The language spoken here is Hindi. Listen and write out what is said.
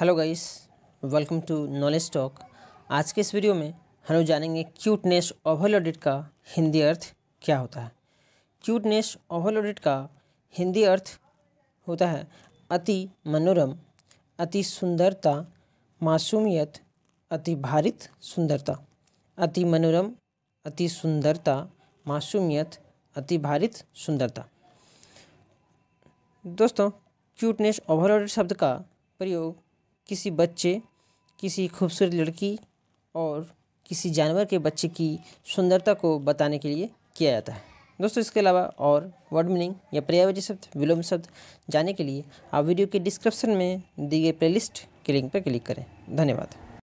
hello guys welcome to knowledge talk आज के इस वीडियो में हम लोग जानेंगे क्यूटनेस ओवरलोडेड का हिंदी अर्थ क्या होता है क्यूटनेस ओवरलोडेड का हिंदी अर्थ होता है अति मनोरम अति सुंदरता मासूमियत अति भारित सुंदरता अति मनोरम अति सुंदरता मासूमियत अति भारित सुंदरता दोस्तों क्यूटनेस ओवरलोडेड शब्द का प्रयोग किसी बच्चे किसी खूबसूरत लड़की और किसी जानवर के बच्चे की सुंदरता को बताने के लिए किया जाता है दोस्तों इसके अलावा और वर्ड मीनिंग या पर्यावरण शब्द विलोम शब्द जानने के लिए आप वीडियो के डिस्क्रिप्शन में दी गई प्लेलिस्ट के लिंक पर क्लिक करें धन्यवाद